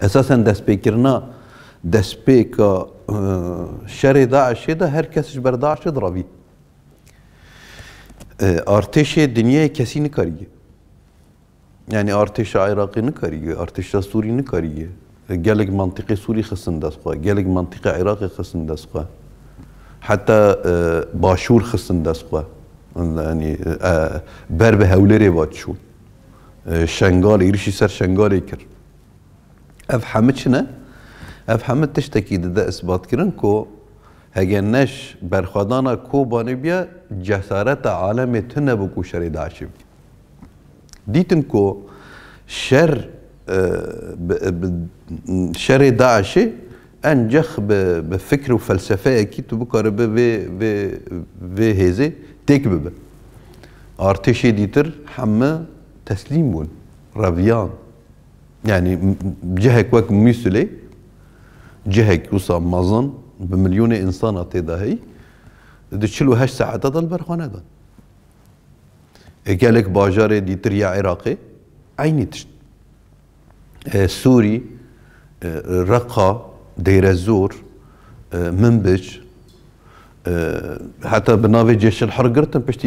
Esasen despekirina despeka şerê Daişê de her kes ji ber Daişê diravî. E, artêşê dinyayê kesî nikariye. Yani artêşa Iraqê nikariye, artêşa Sûrî nikariye. E, gelek mantiqê Sûrî xistin dest xwe, gelek mantiqê Iraqê xistin dest xwe. Heta e, Başûr xistin dest xwe. Yani ber bi hewlerê ve çû. Şengalê, êrişî ser şengalê kir. اف حمتشنا اف تشتكي ده اثبات كرن كو هگنش برخوادانا کو بانبیا جسارت عالم تنه بکو شر داشب ديتن كو شر شر داعش انجخ بفكر وفلسفه اكيد بكره ب ب ب هزه تكبب ارتشي ديتر حما تسليم بون ربيان يعني جهك واك ميسلي جهك وصا مظن بمليون انسان تيدا هي دشلو هاش ساعه تضل برخانه دان قالك باجاري دي تريا عراقي عيني تشت آه، سوري آه، رقا دير الزور آه، منبج حتى بنافي جيش الحرق قرتن باش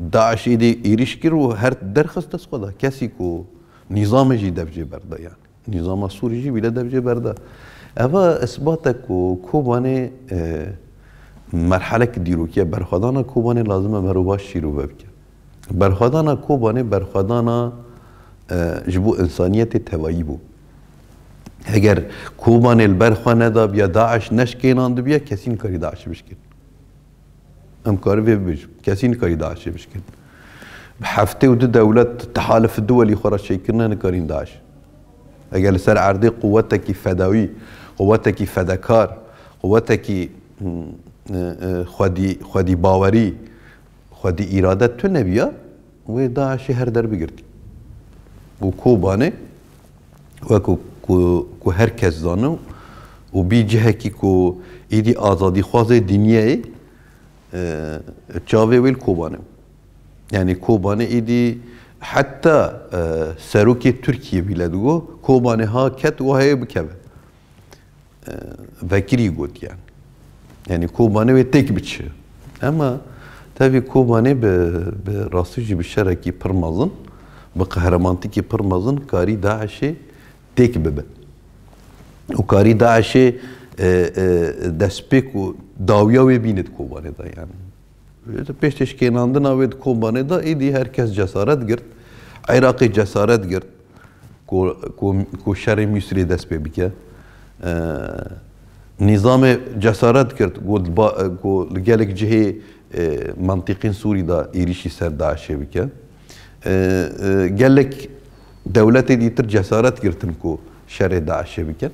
داعش ايدي يريشكر وهرت درخص تسقطها كاسيكو نظام جی دبجه برده یعنی نظام سوری جی بیله دبجه برده اوا اثبات کو کوبانه مرحله که دیروکیه برخوادان کوبانه لازمه مروباش رو ببکه برخوادانا کوبانه برخوادانا جبو انسانیت توایی بو اگر کوبان البرخوا ندا بیا داعش نشکینان بیا کسی کاری داعش بشکن ام بیا کسی کاری داعش بشکن بحفته ود دولت تحالف الدولي خرا شيكنا نكارين داعش اقل سر عرضي قوتك فداوي قوتك فداكار قوتك خودي خودي باوري خودي اراده تو نبيا و داعش هر در بگرد و كوباني و كو كو هر کس دانو و بی جهکی كو ايدي آزادی خوازه دنیای اه، چاوه ویل کوبانه Yani Kobane idi, hatta e, serokê Türkiye bile digo Kobane ha ket ve heye bikeve. Vekirî got yani. Yani Kobane ve tek biçi. Ama tabi Kobane be, be rastlıcı bir şereki pırmazın, be kahramantiki pırmazın kari Daesh'e tek bebe. O kari Daesh'e e, e, despek o davya ve binet Kobane'da yani. پیش تشکیناند نوید کمپانی دا ایدی هر کس جسارت گرت عراقی جسارت گرت کو شر مصری دست به بکه نظام جسارت کرد گود با گود گلک جهی منطقی سوری دا ایریشی سر داشته بکه گلک دولتی دیتر جسارت کردن کو شر داشته بکه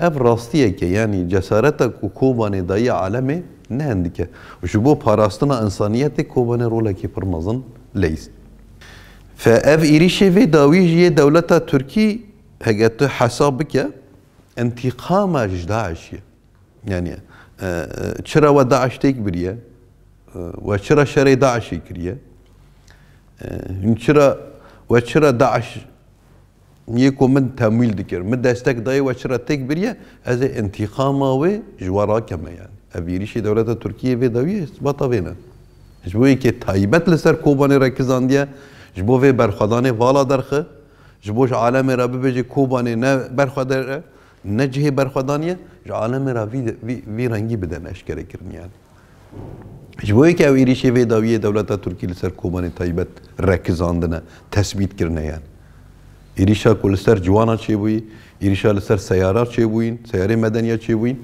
اف راستیه که یعنی جسارت کو کوبانی دای عالمه نه هندیکه و شو بو پاراستنا انسانیت کو بنه رولا کی پرمزن لیس فاف ایریشه وی داویج یه دولت ترکی هگت حساب که انتقام اج داعشیه یعنی چرا و داعش تیک بریه و چرا شر داعشی کریه چرا و چرا داعش نیکو من تمویل دکر من دستک دای و چرا تیک بریه از انتقام و جوارا کمه یعنی اویریشی دولت ترکیه و داویه است وینا جبو که تایبت لسر کوبانی را کزاندیه جبو وی والا درخه جبوش عالم را ببجی کوبانی نه برخوادر نه جه برخوادانیه جو عالم را وی, وی, رنگی بدن اشکره کرن جبوی که اویریشی و داویه دولت ترکیه لسر کوبانی تایبت رکزاندنه، تثبیت کرنه یعنی ایریشا سر جوانا چه بویی ایریشا لسر سیارا چه بوین سیاره مدنیا چه بوین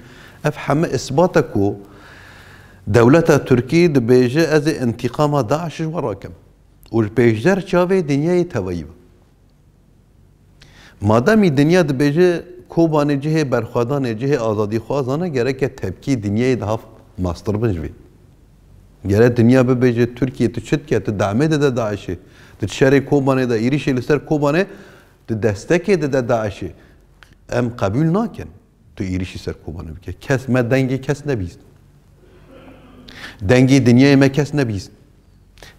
اف حما اثباتكو دولة تركي دبيجة از انتقام داعش وراكم والبيجدر شافي دنيا توايب ما دام دنيا دبيجة کوبان جه برخوادان جه آزادی خوازانه گره که تبکی دنیای ده هاف ماستر بنج بی گره دنیا به بیجه ترکیه تو چت که تو دعمه ده ده داعشه تو شر کوبانه ده ایریشه لسر کوبانه تو دستکه ده ده داعشه ام قبول ناکن تو ایریشی سر کوبانه بگه کس ما دنگی کس نبیست دنگی دنیای ما کس نبیست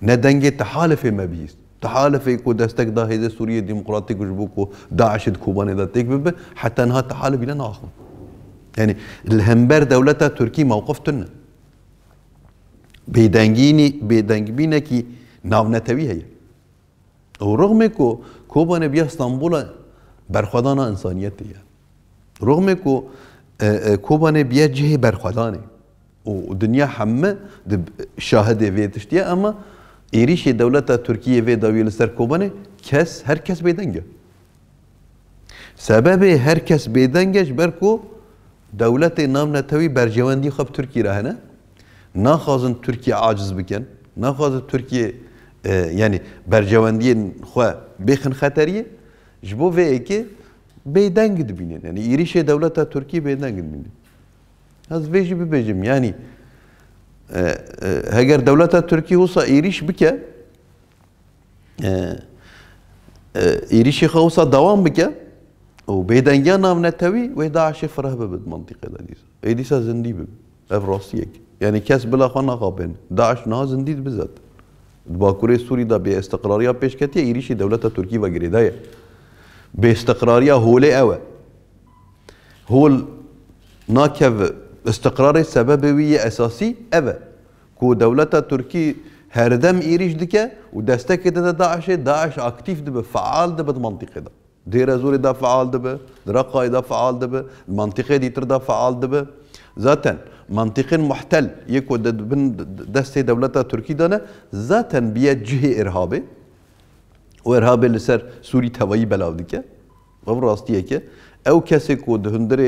نه دنگی تحالف ما بیست تحالف کو دستک دا هیز سوریه دموکراتی جبو کو داعش کوبانه داد تک بب حتی نه تحالف لنا اخر یعنی الهمبر دولتها تركي موقف تنا بيدنگيني بيدنگبينه كي ناونتوي و رغم کو کوبانه بیا استانبول برخدانا انسانیتیه رغم کو کوبانه بیا جهه برخوادانه و دنیا همه شاهد وی تشتیه اما ایریش دولت ترکیه وی داویل سر کوبانه کس هر کس بیدنگه سبب هر کس بیدنگش برکو دولت نام نتوی جواندی خب ترکی نه نه نخوازن ترکیه عاجز بکن نخوازن ترکیه یعنی بر جواندی خواه بخن خطریه جبو وی که بیدنگ دبینێن یعنی ایریش دولت تورکی بێدەنگ بینێن از بێژی ببێژم یعنی هەگەر دولت ترکی وسە ایریش بکه ایریش خەوسە دوام بکه او بێدەنگیان نام وی و فرە ببێت منتیقەدا دیس ئەی دیسە زندی بب ئەف ڕاستیەک یعنی کس کەس بلاخوا نەخابێن داعش نها زندیت بزات باکوورێ سووریدا بێ ئێستقراریە پێشکەتی ئیریشی دەولەتە تورکی بەگرێدایە باستقراريه هو لي اوا هو ناكف استقرار سببوي اساسي اوا كو دولتا تركي هردم ايريش دكا ودستك دا داعش داعش اكتيف دب فعال دب المنطقه دا دير زور دا فعال دب رقاي دا فعال دب المنطقه دي تردا فعال دب ذاتا منطقة محتل يكو دبن دستي دولتا تركي دانا ذاتا بيا جهة إرهابي و ارهاب لسر سوری توایی بلاو دیکه و راستیه که او کسی که دهندر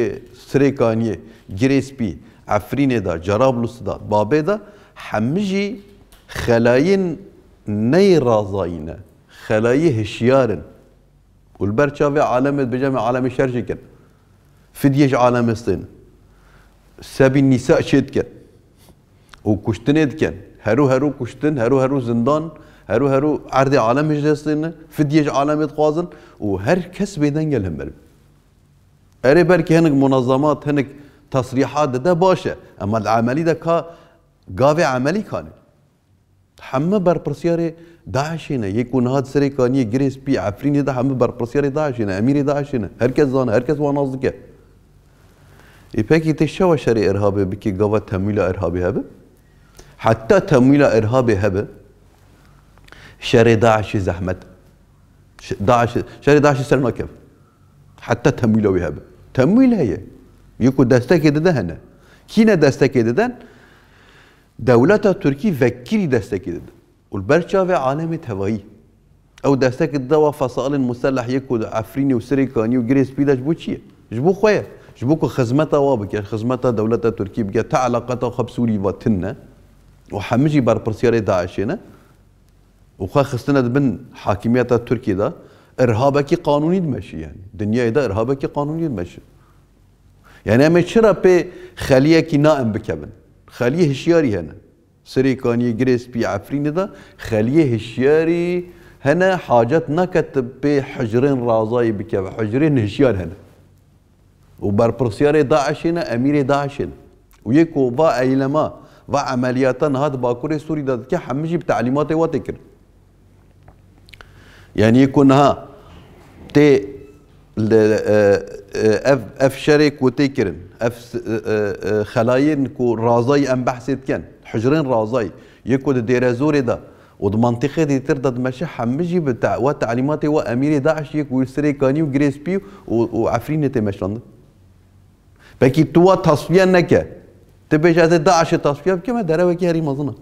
سرکانیه گریسپی عفرینه دا جرابلوس دا بابه دا همجی خلاین نی رازاینه خلایی هشیارن والبرشافي عالمت بجامع عالم الشرجي كان فديش عالم الصين سابي النساء شد كان وكشتنت كان هرو هرو كشتن هرو هرو زندان هرو هرو عرض عالم هج دستن فديج عالم يتخوازن وهر كس بيدن جل همبر اري بر هنك منظمات هنك تصريحات ده باشه اما العملي ده كا قاوي عملي كان حمه بربرسياري داعشينه يكون هاد سري كان يجريس بي عفرين ده حمه بربرسياري داعشينه اميري داعشنا هركز زان هركز وانازدكه يبكي تشوى شري إرهابي بكي قوة تمويل إرهابي هبه حتى تمويل إرهابي هبه شاري داعش زحمت داعش شاري داعش سلمى كيف حتى تمويله ويهب تمويل هي يكون دستك هنا كينا دستك ددن دولة تركي فكري دستك والبرشا في عالم هوائي او دستك دوا فصائل مسلح يكو عفريني وسري كاني وجريس بيداش بوشيه جبو خويه جبوكو خزمتا وابك يعني خزمتا دولة تركي بقى تعلقتا خب سوري وحمجي بار برسياري داعشينا وخا خصنا بن حاكميات تركيا دا ارهابك قانوني دمشي يعني دنيا دا ارهابك قانوني دمشي يعني اما شرا بي خليه كي نائم بكبن خليه هشياري هنا سري كاني جريس بي عفرين دا خليه هشياري هنا حاجات كتب بي حجرين رازاي بكب حجرين هشيار هنا وبر برسياري داعش هنا اميري داعش هنا ويكو با ايلما با عملياتا هاد باكوري سوري دا كي حمجي بتعليماتي واتكر يعني يكون ها تي آه، آه، اف اف شرك وتيكرن اف آه، خلاين كو رازاي ام بحثت كان حجرين رازاي يكون ديرا زوري ده ود دي تردد ماشي حمجي بتاع وتعليماتي واميري داعش يك ويسري كاني وجريس بي وعفرين تي مشلند بكي توا تصفيه نكه تبي هذا داعش تصفيه كما دراوي كي هري مظنه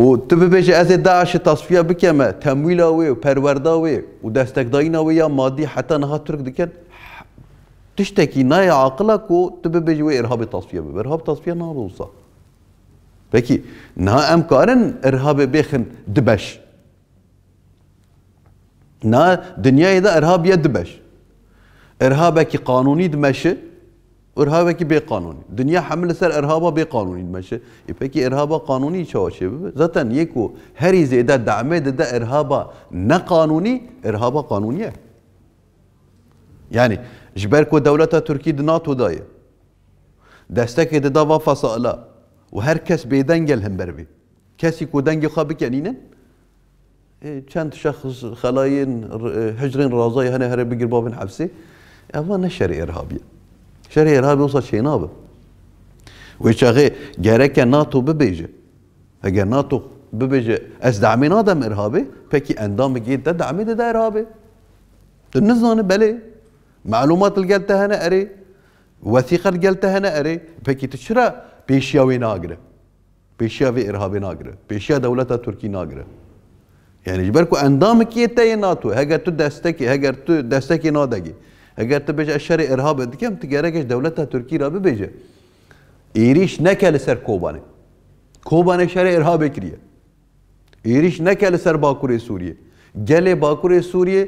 و تو ببیش از داعش تصفیه بکمه تمویل اوی و پرورده اوی و دستکداین اوی یا مادی حتی نها ترک دکن تشتکی نای عقلک و تو ببیش وی ارهاب تصفیه بب ارهاب تصفیه نه روزا Peki na em karin irhabê bêxin dibeş. Na dinyayê de irhabiye dibeş. İrhabekî qanûnî dimeşi ارهابکی بی قانونی دنیا حمله سر ارهابا بی قانونی مشه پکی ارهابا قانونی چاوشه زتن یکو هری زیده دعمه ده ارهابا نه قانونی ارهابا قانونیه یعنی جبر کو دولت ترکی د ناتو دایه دستک د دوا فصاله و هر کس به دنگل هم بر بی کسی کو دنگ خواب چند شخص خلاين هجرين رازاي هنا هرب قربابن حبسي اما نشر ارهابيه شري ارهابي وصل شي نابه ويشاغي جارك ناتو ببيجه اگر ناتو ببيجه از دعمي نادم ارهابي بكي اندام جيد ده دعمي ده, ده ارهابي تنزان بلي معلومات القلتها هنا اري وثيقه القلتها هنا اري بكي تشرا بيشياوي ناقره بيشياوي ارهابي ناقره بيشيا دولة تركي ناقره يعني جبركو اندامك تاي ناتو هگر تو دستكي هگر تو دستكي نادقي اگر تبج اشر ارهاب دکم تگرگش دولت ترکی را ببیجه ایریش نکل سر کوبانه کوبانه شر ارهاب کریه ایریش نکل سر باکوری سوریه گل باکوری سوریه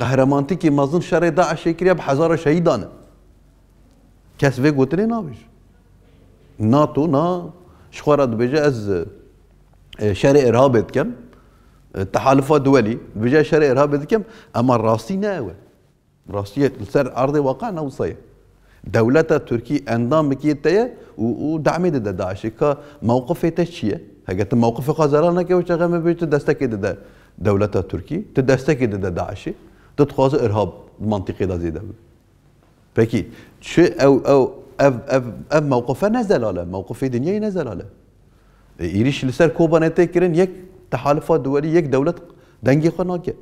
قهرمانی که مظن شر داعش کریه به هزار شهیدانه کس وی گوتنه نابیش ناتو نا شخورت بجه از آه، شر ارهاب دکم تحالفات دولي بجا شر ارهاب دکم اما راستی نه ناوي راستیت لسر ارض واقع نوصیه دولت ترکی اندام بکیت تیه و دعمی داده داعش که موقف تش چیه؟ هگه تو موقف خازرانه که وش غم بیش دستکی داده دولت ترکی تو دستکی داده داعشی تو تخواز ارهاب منطقه دازی دبی پکی چه او او اف اف اف موقفه نزلاله موقف دنیای نزلاله ایریش لسر کوبانه تکرین یک تحالفات دولی یک دولت دنگی خناکه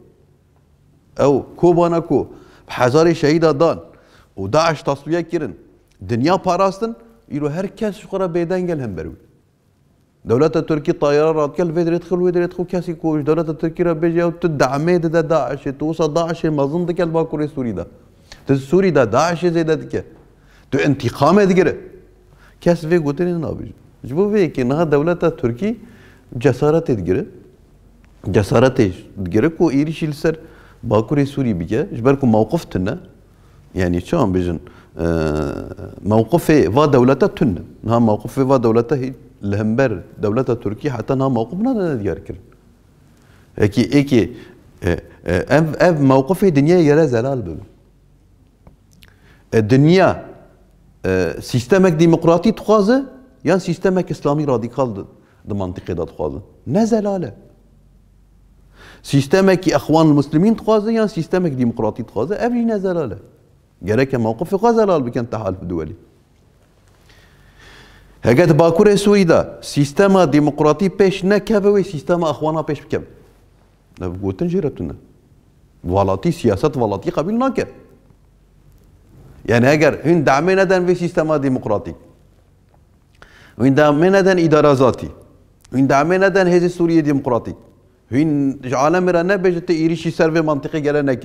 او کوبانه کو Hazarê şehit dan o Daeş tasfiye kirin. Dünya parasın, îro herkes kes ji gel re bêdengel hem berwî. Devleta Tirkî tayyara radgel vê dirêdxil wê dirêdxu koş. ku Türkiye devleta Tirkî re bêje ew tu demê dide Daeşê, tu mazın Daeşê mezin dike li bakurê Sûrî de. Tu Sûrî de Daeşê zêde dike. Tu intiqamê digire. Kes vê gotinê nabêje. Ji bo vê yekê niha devleta Tirkî cesaretê digire. Cesaretê digire ku êrişî li باكوري سوري بيا جبالكم موقف تنا يعني شو عم بيجن موقفي فا دولتا تن نها موقفي فا دولتا هي الهمبر دولتا تركي حتى نها موقفنا ديار كرن اكي اكي ام ام موقفي دنيا يرى زلال بم الدنيا سيستمك ديمقراطي تخوازه يعني سيستمك اسلامي راديكال دي منطقه تخوازه نه زلاله سيستمك اخوان المسلمين تخوازا يعني سيستمك ديمقراطي تخوازا ابي نزل جراك موقف في غزة كان تحالف دولي هكذا باكوري سويدا سيستما ديمقراطي بيش نكافوي سيستما اخوانا بيش بكم نبقو تنجرتنا فلاتي سياسات فلاتي قبيل ناكا يعني اگر هن دعمنا دن في سيستما ديمقراطي وين دعمنا دن ادارة ذاتي وين دعمنا دن هزي سوريا ديمقراطي هين عالم رانا باش تيريشي سيرفي منطقي جالناك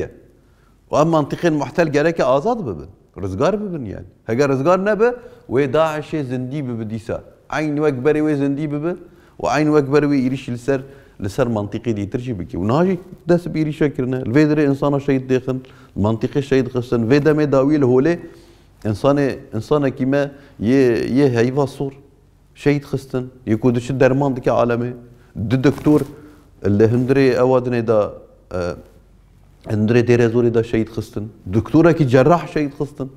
وام منطقي المحتل جالك آزاد ببن رزقار ببن يعني هجا رزقار نبا وداعش زندي ببديسا عين وكبري وزندي ببن وعين وكبري ويريشي لسر لسر منطقي دي ترجي بكي وناجي داس بيري شكرنا الفيدر انسان شيد داخن المنطقي شيد خصن فيدا ما داوي الهولي انسان انسان كيما ي ي هيفا صور شيد خستن يكون درمان ديك عالمي دي دكتور اللي هندري اوادني دا آه، هندري ديري زوري دا شهيد خستن دكتورة كي جراح شهيد خستن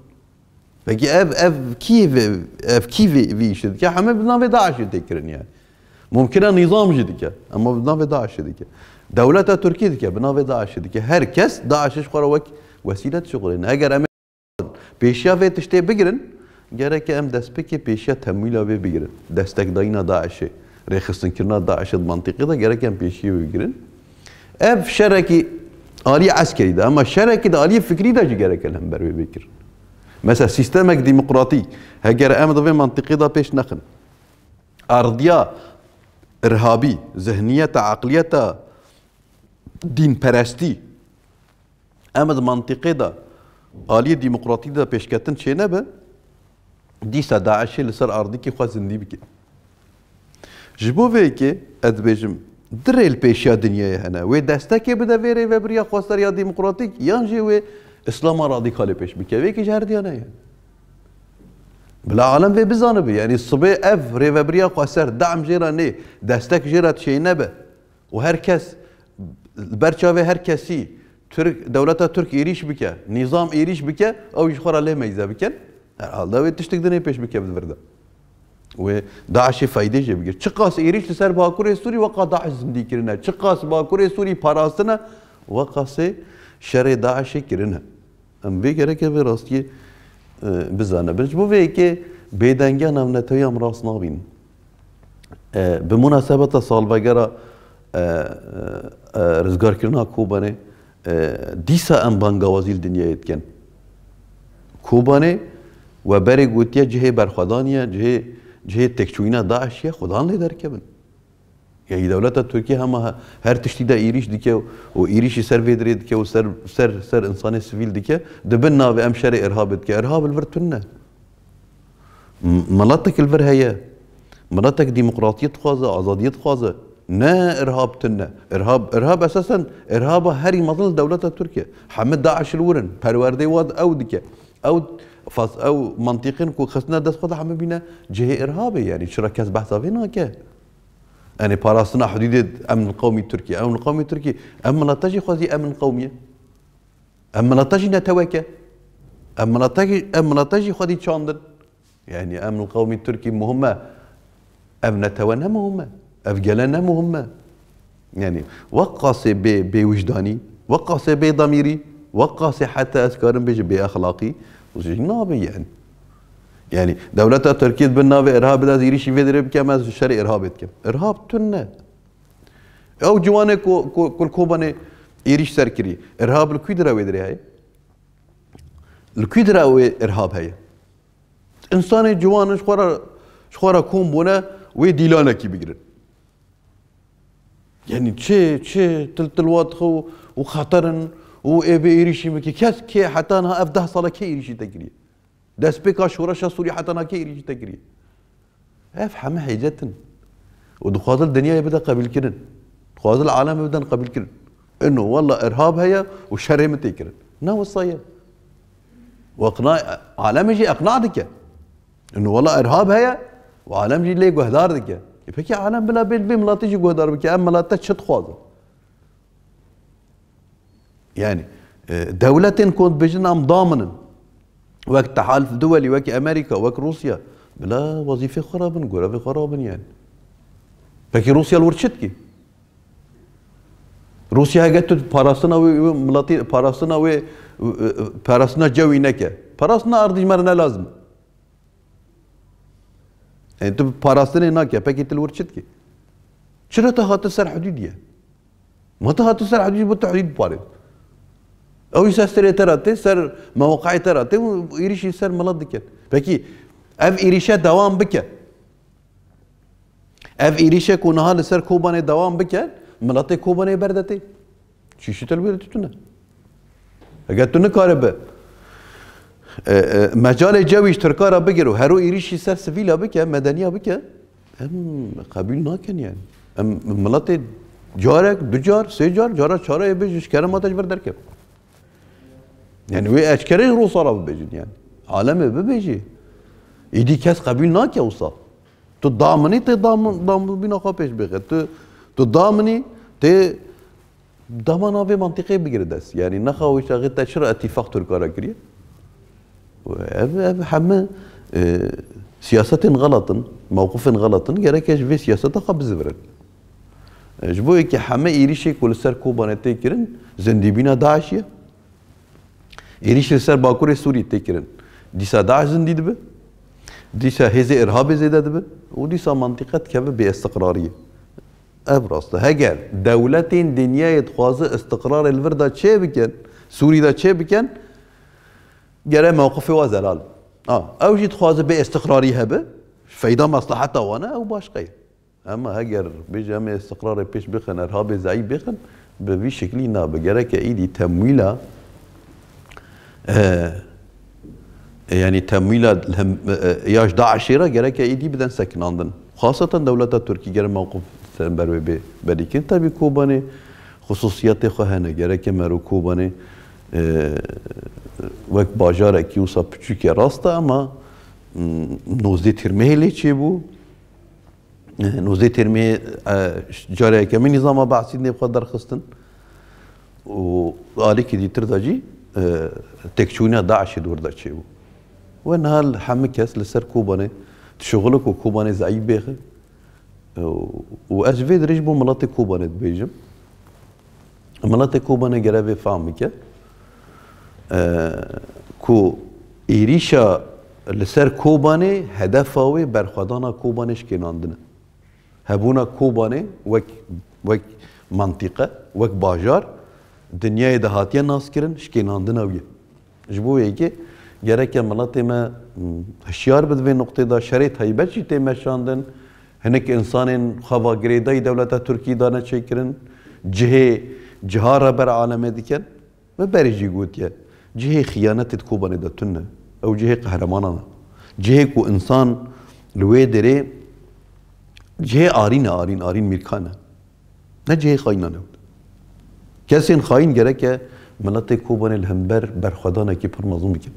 بقي اف اف كيف اف كيف في شدك يا حمام بدنا في داعش يتكرن يعني ممكن نظام جدك اما بدنا في داعش جدك دولة تركيا دك بدنا في داعش جدك هر كس داعش ايش وك وسيلة شغلنا اگر ام بيشيا في تشتي بقرن جرى كأم دس بكي بيشيا تمويلا بقرن دستك داينا داعشي ریخستن کردن داعش اد منطقی ده گرکیم پیشی بگیرن اف شرکی عالی عسکری ده اما شرکی ده عالی فکری ده جی گرکل هم بروی بگیرن مثلا سیستم اک دیمقراطی هگر ام دوی منطقی ده پیش نخن اردیا ارهابی ذهنیت عقلیت دین پرستی ام دو منطقی ده عالی دیمقراطی ده پیش کتن چه نبه دیستا داعشی لسر اردی که خواه زندی بگیرن ji ki vê edbêjim dirêl pêşiya dinyayê hene wê destekê bide vêrê ve biriya xwasteriya demokratîk yan jî wê İslam'a radikalê pêş bike wêkî ji herdiyane ye Bila alem ve biz bi. Yani sıbı ev revbriya qaser dam jira ne destek jira şey ne be. O herkes berça ve herkesi Türk devlete Türk iriş bike, nizam iriş bike, o iş xora lehme izabike. Herhalde ve tiştik dine peş bike bizvirde. و داعش فایده بگیر چه قاس ایریش لسر باکور سوری وقا داعش زندی کرنه چه قاس باکور سوری پاراستنه وقا سه شر داعش کرنه ام بگره که به راستی بزنه برش بو که بیدنگی هم نتوی هم راست نابین به مناسبت سال سالبگر رزگار کرنه کوبانه دیسا ام بانگوازیل دنیایت کن کوبانه و بری گوتیه جهه برخوادانیه جهه جهه تكشوينا داعش يا خدان لي دركبن يعني دولتا تركيا هم هر تشتی دا ايريش دیکه و ایریشی سر ویدرید که و سر سر سر انسان سيفيل ديكا دبنا بام امشار ارهاب دیکه ارهاب البرتنا مناطق البر هي مناطق ديمقراطيه خوازه آزادیت خوازه نا ارهاب تنا ارهاب ارهاب اساسا ارهاب هری مظل دولتا تركيا حمد داعش الورن بروردي واد او ديكا او فاز او منطقين كو خصنا دس خود همه بينا جهه ارهابي يعني شو ركز بحثا فينا که يعني باراسنا حدود امن القومي التركي امن القومي التركي ام مناطجي خوزي امن قومي ام مناطجي نتوكا ام مناطجي ام مناطجي خوزي تشاندن يعني امن القومي التركي مهمه امن نتوانا مهمه افجلانا مهمه يعني وقاسي بوجداني وقاسي بضميري وقاسي حتى اذكار بي اخلاقي نابي يعني يعني دولتها تركيز بالنابي ارهاب لا زيري شي فيدري بكم از شري ارهاب بكم ارهاب تنه او جوانه كو كل كوبانه ايريش سركري ارهاب الكيدرا ويدري هاي الكيدرا ارهاب هاي انسان جوان شخورا شخورا كوم بونه وي ديلانا كي بيجرن يعني تشي تشي تلتلوات خو وخطرن ابي إيريشي مكي كاس كي حتى أنا أفده صلاة كي إيريشي تجري داس بيكا شورشا سوري حتى أنا كي إيريشي تجري أف حما حيجاتن ودخوات الدنيا يبدأ قبل كرن دخوات العالم يبدأ قبل كرن إنه والله إرهاب هي وشر متيكرن نا وصايا وإقناع عالم يجي أقنعتك إنه والله إرهاب هي وعالم يجي ليه قهدار دكا يبكي عالم بلا بيل بيم لا تجي قهدار بك أما لا تشت خوازه يعني آه، دولة كنت بجنهم ضامنا وقت تحالف دولي وك أمريكا وك روسيا بلا وظيفة خرابن قولا في خرابن يعني فكي روسيا الورشتكي روسيا قالت باراسنا وملاتين باراسنا و باراسنا جوي نكا باراسنا أرضي مرنا لازم يعني تب باراسنا نكا بكي تلورشتكي شنو تهات السر حدودية ما تهات السر حدودية بتحديد بارد او يسستر تراتي سر موقع تراتي وإيريش يسر ملد كان بكي اف إيريشة دوام بك اف إيريشة كونها لسر كوباني دوام بك ملاتي كوباني بردتي شيشي تلبير تتنا اگر تو نکاره به مجال جویش ترکارا بگیر و هر و ایریشی سر سویلا بکه مدنیا بکه ام قبول ناکن یعنی ام ملت جارک دو جار سه جار جارا چاره بیش کرم آتش بردر که یعنی وی اچکره رو سارا ببیجین یعنی عالمه ببیجی ایدی کس قبیل ناکه اوسا تو دامنی ته دامن دامن بینا خواه پیش بخه تو تو دامنی ته دامن آبی منطقه بگیره دست یعنی نخواهش اگه تشر اتفاق ترکارا کریه و همه سياسة غلط موقف غلط جرك في سياسة قبز برن جبوي كي حما إيريشي كل سر كوبانتي كرن زنديبينا داعشية ایریشل سر باکور سوری تکرن دیسا داعش زندید به دیسا هز ارهاب زیداد به و دیسا منطقت که به استقراری ابراست هگر دولتین دنیای خواز استقرار الورد چه بکن سوری دا چه بکن گره موقف و زلال آه او جید خواز به استقراری هبه فیدا مصلحت آوانه او باش قیل اما هگر بجمع استقرار پیش بخن ارهاب زعی بخن به وی شکلی نا بگره که ایدی تمویلا آه، يعني تمويل آه، ياش داعشيرا جرك ايدي بدن سكناندن خاصة دولة تركيا جرى موقف بروي بي بديكن تبي طيب كوباني خصوصيات خهنه جرك مرو كوباني آه، وك باجار اكيوسا بچوكي راستا اما نوزدي ترمهلي چي بو نوزي ترمه جاري كمي نظام بعثين نبقى درخستن و آلي دي ترداجي تکچونه داعشی دور داشته بود. و نهال همه کس لسر کوبانه، تشغل کو کوبانه ضعیب و از وید رجبو مناطق کوبانه بیجم. مناطق کوبانه گرای به فامی که کو ایریشا لسر کوبانه هدف اوی بر خدانا کوبانش کنندنه. هبونا کوبانه وک وک منطقه وک بازار دنیای دهاتی هاتیه ناس کرن شکین هاندن اویه جبو یکی ملتی ما هشیار بد نقطه دا شریط هایی بچی تیمه شاندن هنک انسان خواه گریدای دولت ترکی دانه چه کرن جهه جهه را بر عالمه دیکن و بری جی گوتیه جهه خیانتت کوبانه دا تنه او جهه قهرمانانه جهه کو انسان لوی دره جهه آرین آرین آرین میرکانه نه جهه خاینانه کسی این خواهین گره که ملت کوبان الهمبر برخوادانه که پر مظلوم بکن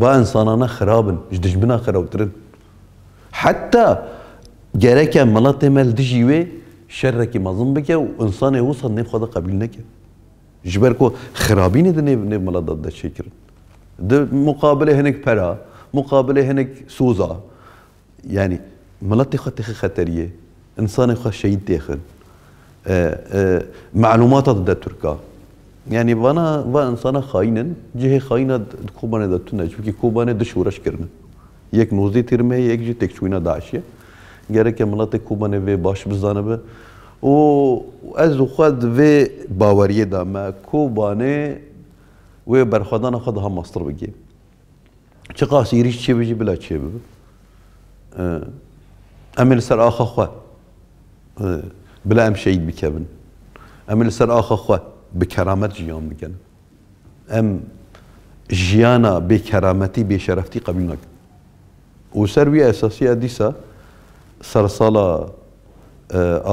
و انسانانه خرابن جدش بنا خرابترن حتی گره که ملت مل دجیوه شر که مظلوم بکن و انسان او صد نیب خدا قبیل نکن جبر کو خرابی نیده نیب, نیب ملت داد دشی کرن ده مقابله هنک پرا مقابله هنک سوزا یعنی ملت خطه خطریه انسان خواه شهید دیخن معلومات ضد ترکا. یعنی وانا انسان وانسانا خاینن جهه خاینه کوبانه دتنا چونکی كوبانه شورش كرن يك نوزي ترمه يك جي تكشوينا داعشيه گره که ملت کوبانه وی باش بزانه به و از خود وی باوریه دامه کوبانه وی برخوادان خود هم مصر بگی چه قاسیریش چی بجی بلا چی ببه امیل سر آخه خواه بلا ام شهید بکبن ام لسر آخا خو بکرامت جیان بکن ام جیانا بکرامتی بشرفتی قبول نکن و سر وی اساسی ادیسا سر سالا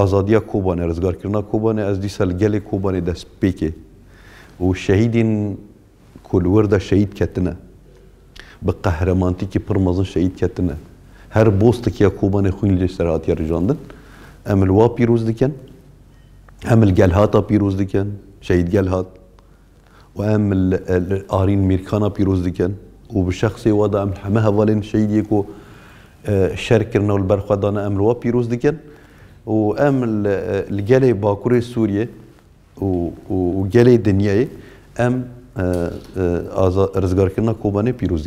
آزادیا کوبانه رزگار کرنا کوبانه از دیسا لگل کوبانه دست پیکه و شهیدین کلورده شهید کتنه به قهرمانتی که پرمزن شهید کتنه هر بوستی که کوبانه خوین لیج سرات یا رجاندن ام الوا بيروز دکن ام الگلهاتا پیروز دکن شهید گلهات و ام الارین میرکانا پیروز دکن و به شخصی وادا ام همه هوالین شهید یکو شر کرنا و ام الوا بيروز دکن و ام الگله سوريا آه، سوریه و گله دنیای ام رزگار کرنا کوبانه پیروز